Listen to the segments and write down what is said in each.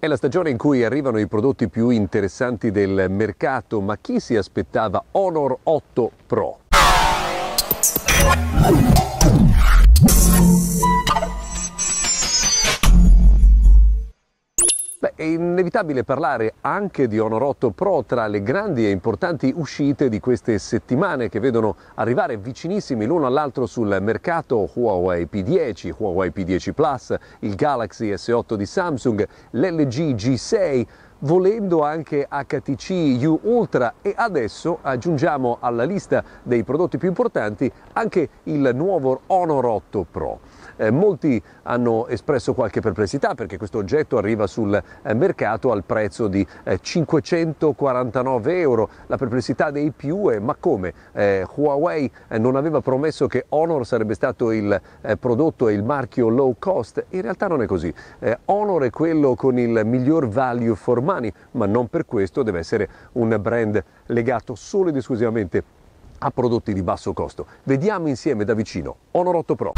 È la stagione in cui arrivano i prodotti più interessanti del mercato, ma chi si aspettava Honor 8 Pro? Beh, è inevitabile parlare anche di Honor 8 Pro tra le grandi e importanti uscite di queste settimane che vedono arrivare vicinissimi l'uno all'altro sul mercato Huawei P10, Huawei P10 Plus, il Galaxy S8 di Samsung, l'LG G6, volendo anche HTC U Ultra e adesso aggiungiamo alla lista dei prodotti più importanti anche il nuovo Honor 8 Pro. Eh, molti hanno espresso qualche perplessità perché questo oggetto arriva sul eh, mercato al prezzo di eh, 549 euro. La perplessità dei più è ma come? Eh, Huawei eh, non aveva promesso che Honor sarebbe stato il eh, prodotto e il marchio low cost? In realtà non è così. Honor è quello con il miglior value for umani, ma non per questo deve essere un brand legato solo ed esclusivamente a prodotti di basso costo. Vediamo insieme da vicino Honor 8 Pro.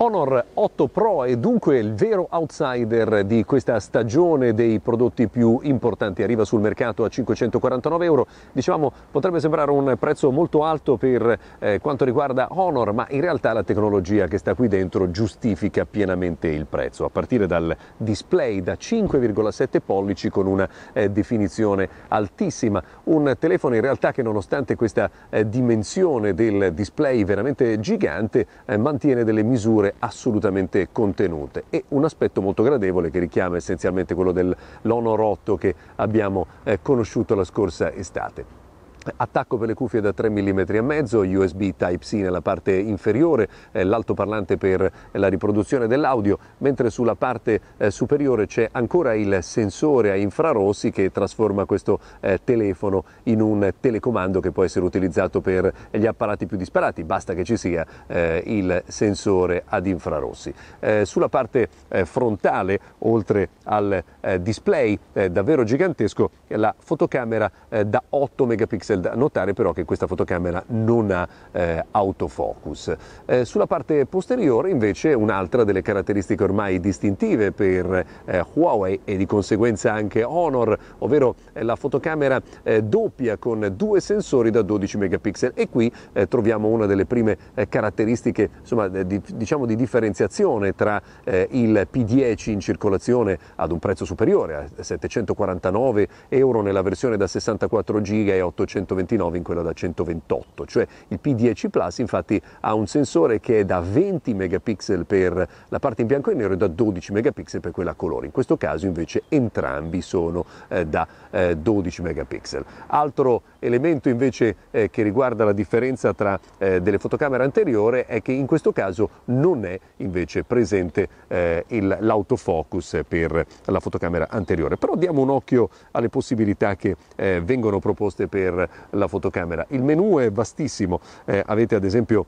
Honor 8 Pro è dunque il vero outsider di questa stagione dei prodotti più importanti, arriva sul mercato a 549 euro, diciamo potrebbe sembrare un prezzo molto alto per eh, quanto riguarda Honor, ma in realtà la tecnologia che sta qui dentro giustifica pienamente il prezzo, a partire dal display da 5,7 pollici con una eh, definizione altissima, un telefono in realtà che nonostante questa eh, dimensione del display veramente gigante eh, mantiene delle misure temperature assolutamente contenute e un aspetto molto gradevole che richiama essenzialmente quello dell'Onor 8 che abbiamo eh, conosciuto la scorsa estate. Attacco per le cuffie da 3 mm e mezzo, USB Type-C nella parte inferiore, eh, l'altoparlante per la riproduzione dell'audio, mentre sulla parte eh, superiore c'è ancora il sensore a infrarossi che trasforma questo eh, telefono in un telecomando che può essere utilizzato per gli apparati più disparati, basta che ci sia il sensore ad infrarossi. sulla parte frontale, oltre al display davvero gigantesco, la fotocamera da 8 megapixel megapixel, da notare però che questa fotocamera non ha eh, autofocus. Eh, sulla parte posteriore invece un'altra delle caratteristiche ormai distintive per eh, Huawei e di conseguenza anche Honor, ovvero eh, la fotocamera eh, doppia con due sensori da 12 megapixel e qui eh, troviamo una delle prime caratteristiche insomma, di, diciamo di differenziazione tra il P10 in circolazione ad un prezzo superiore a 749 euro nella versione da 64 giga e 800 129 in quella da 128, cioè il P10 Plus infatti ha un sensore che è da 20 megapixel per la parte in bianco e nero e da 12 megapixel per quella a colore, in questo caso invece entrambi sono eh, da eh, 12 megapixel. Altro Elemento invece eh, che riguarda la differenza tra eh, delle fotocamere anteriore è che in questo caso non è invece presente eh, il, l'autofocus per la fotocamera anteriore. Però diamo un occhio alle possibilità che eh, vengono proposte per la fotocamera. Il menu è vastissimo, eh, avete ad esempio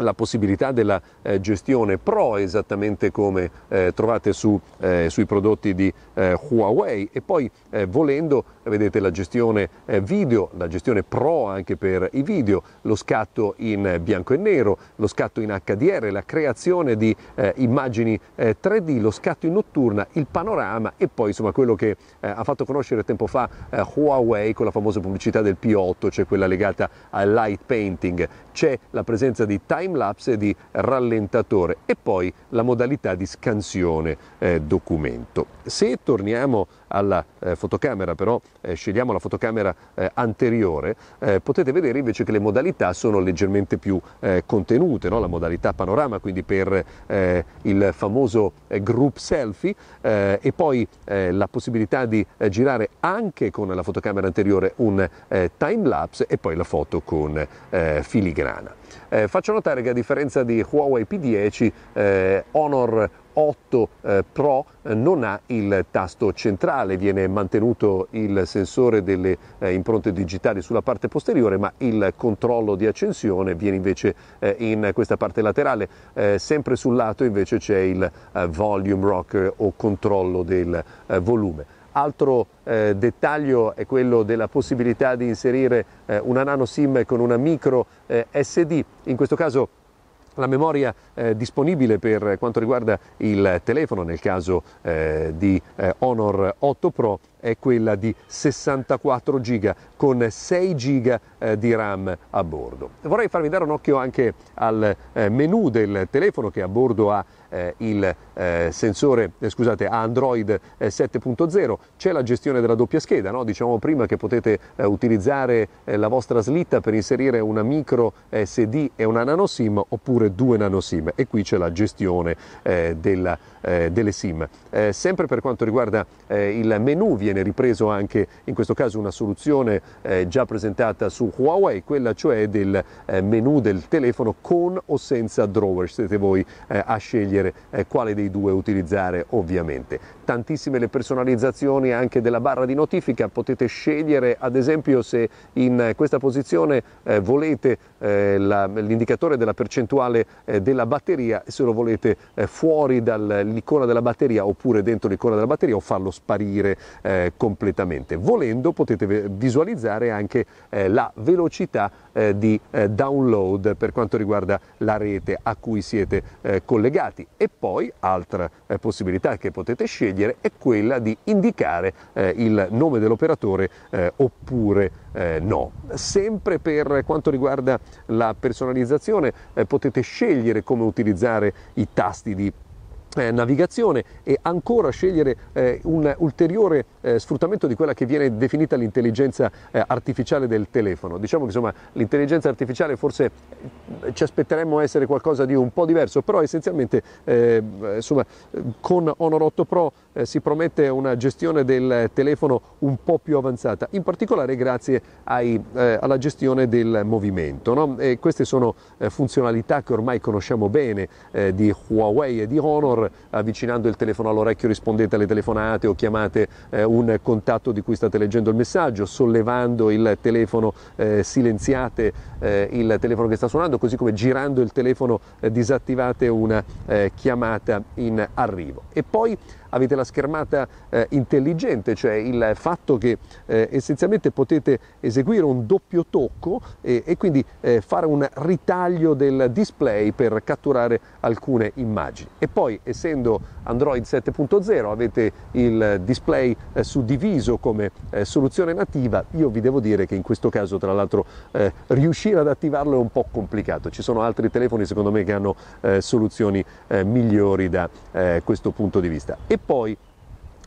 la possibilità della eh, gestione pro esattamente come eh, trovate su, eh, sui prodotti di eh, Huawei e poi volendo vedete la gestione eh, video, la gestione pro anche per i video, lo scatto in bianco e nero, lo scatto in HDR, la creazione di eh, immagini eh, 3D, lo scatto in notturna, il panorama e poi insomma quello che eh, ha fatto conoscere tempo fa eh, Huawei con la famosa pubblicità del P8, cioè quella legata al light painting. C'è la presenza di time lapse e di rallentatore e poi la modalità di scansione eh, documento. Se torniamo alla eh, fotocamera, però eh, scegliamo la fotocamera eh, anteriore, eh, potete vedere invece che le modalità sono leggermente più eh, contenute, no? la modalità panorama, quindi per eh, il famoso group selfie e poi la possibilità di girare anche con la fotocamera anteriore un time lapse e poi la foto con filigrana. faccio notare che a differenza di Huawei P10, Honor 8 eh, Pro eh, non ha il tasto centrale, viene mantenuto il sensore delle eh, impronte digitali sulla parte posteriore, ma il controllo di accensione viene invece in questa parte laterale. sempre sul lato invece c'è il volume rocker o controllo del volume. Altro eh, dettaglio è quello della possibilità di inserire eh, una nano SIM con una micro eh, SD, in questo caso la memoria eh, disponibile per quanto riguarda il telefono nel caso eh, di eh, Honor 8 Pro è quella di 64 giga con 6 GB eh, di RAM a bordo. Vorrei farvi dare un occhio anche al eh, menu del telefono che a bordo ha eh, il eh, sensore, eh, scusate, a Android 7.0, eh, c'è la gestione della doppia scheda, no? diciamo prima che potete eh, utilizzare eh, la vostra slitta per inserire una micro SD e una nano SIM oppure due nano SIM e qui c'è la gestione della, delle SIM. sempre per quanto riguarda il menu viene ripreso anche in questo caso una soluzione già presentata su Huawei, quella cioè del menu del telefono con o senza drawer, siete voi a scegliere quale dei dei due utilizzare ovviamente. Tantissime le personalizzazioni anche della barra di notifica, potete scegliere ad esempio se in questa posizione eh, volete eh, l'indicatore della percentuale eh, della batteria, se lo volete eh, fuori dall'icona della batteria oppure dentro l'icona della batteria o farlo sparire eh, completamente. Volendo potete visualizzare anche eh, la velocità di download per quanto riguarda la rete a cui siete collegati e poi altro L'altra eh, possibilità che potete scegliere è quella di indicare eh, il nome dell'operatore eh, oppure eh, no. Sempre per quanto riguarda la personalizzazione eh, potete scegliere come utilizzare i tasti di eh, navigazione e ancora scegliere eh, un ulteriore eh, sfruttamento di quella che viene definita l'intelligenza eh, artificiale del telefono. Diciamo che insomma l'intelligenza artificiale forse eh, ci aspetteremmo essere qualcosa di un po' diverso, però essenzialmente eh, insomma, con Honor 8 Pro eh, si promette una gestione del telefono un po' più avanzata, in particolare grazie ai, eh, alla gestione del movimento. No? queste sono eh, funzionalità che ormai conosciamo bene eh, di Huawei e di Honor, avvicinando il telefono all'orecchio rispondete alle telefonate o chiamate eh, un contatto di cui state leggendo il messaggio, sollevando il telefono eh, silenziate il telefono che sta suonando, così come girando il telefono disattivate una chiamata in arrivo. E poi avete la schermata eh, intelligente, cioè il fatto che eh, essenzialmente potete eseguire un doppio tocco e, e quindi eh, fare un ritaglio del display per catturare alcune immagini. E poi essendo Android 7.0 avete il display eh, suddiviso come eh, soluzione nativa, io vi devo dire che in questo caso tra l'altro eh, riuscire ad attivarlo è un po' complicato, ci sono altri telefoni secondo me che hanno soluzioni migliori da questo punto di vista. E e poi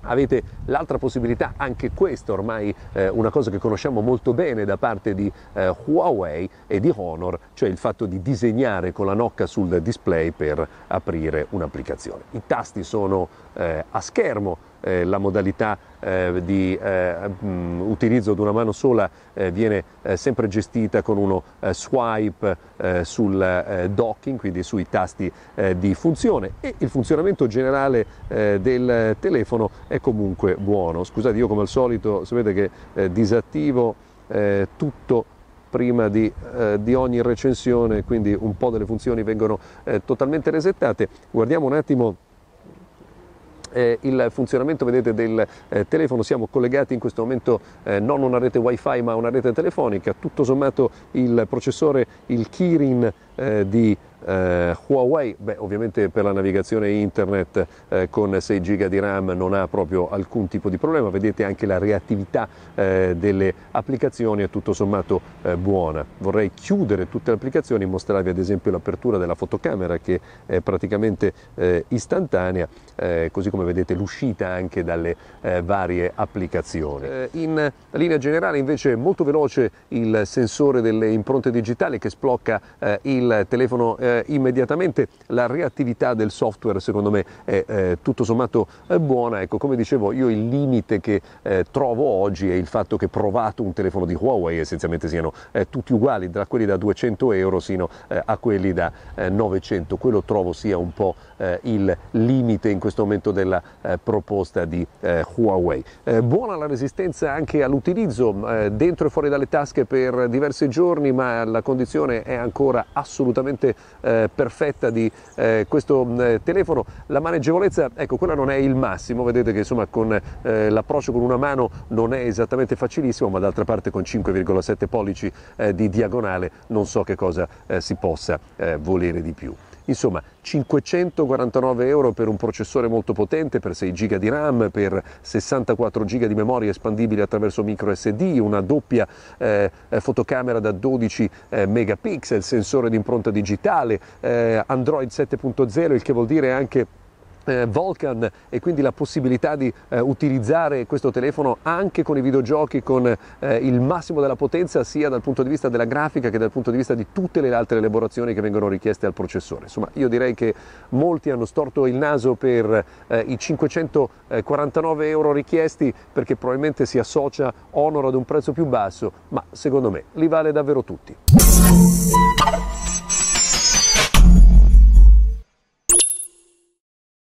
Avete l'altra possibilità, anche questa ormai eh, una cosa che conosciamo molto bene da parte di eh, Huawei e di Honor, cioè il fatto di disegnare con la nocca sul display per aprire un'applicazione. I tasti sono eh, a schermo, eh, la modalità eh, di mh, eh, mm, utilizzo di una mano sola eh, viene eh, sempre gestita con uno swipe sul docking, quindi sui tasti di funzione e il funzionamento generale del telefono è comunque buono. Scusate, io come al solito sapete che disattivo tutto prima di, eh, di, ogni recensione, quindi un po' delle funzioni vengono eh, totalmente resettate. Guardiamo un attimo eh, il funzionamento vedete, del eh, telefono, siamo collegati in questo momento eh, non a una rete wifi ma a una rete telefonica, tutto sommato il processore, il Kirin eh, di eh, Huawei, beh, ovviamente per la navigazione internet eh, con 6 GB di RAM non ha proprio alcun tipo di problema, vedete anche la reattività eh, delle applicazioni è tutto sommato eh, buona. Vorrei chiudere tutte le applicazioni e mostrarvi ad esempio l'apertura della fotocamera che è praticamente eh, istantanea, eh, così come vedete l'uscita anche dalle varie applicazioni. in linea generale invece è molto veloce il sensore delle impronte digitali che sblocca il il telefono eh, immediatamente. La reattività del software secondo me è eh, tutto sommato eh, buona. Ecco, come dicevo io il limite che eh, trovo oggi è il fatto che provato un telefono di Huawei essenzialmente siano eh, tutti uguali, da quelli da 200 euro sino a quelli da 900. Quello trovo sia un po' il limite in questo momento della proposta di Huawei. buona la resistenza anche all'utilizzo dentro e fuori dalle tasche per diversi giorni, ma la condizione è ancora assolutamente assolutamente eh, perfetta di eh, questo mh, eh, telefono. La maneggevolezza, ecco, quella non è il massimo, vedete che insomma con eh, l'approccio con una mano non è esattamente facilissimo, ma d'altra parte con 5,7 pollici eh, di diagonale non so che cosa eh, si possa volere di più. Insomma, 549 euro per un processore molto potente, per 6 GB di RAM, per 64 GB di memoria espandibile attraverso micro SD, una doppia eh, fotocamera da 12 eh, megapixel, sensore di impronta digitale, eh, Android 7.0, il che vuol dire anche eh, Volcan e quindi la possibilità di eh, utilizzare questo telefono anche con i videogiochi con eh, il massimo della potenza sia dal punto di vista della grafica che dal punto di vista di tutte le altre elaborazioni che vengono richieste al processore. Insomma, io direi che molti hanno storto il naso per eh, i 549 euro richiesti perché probabilmente si associa Honor ad un prezzo più basso, ma secondo me li vale davvero tutti.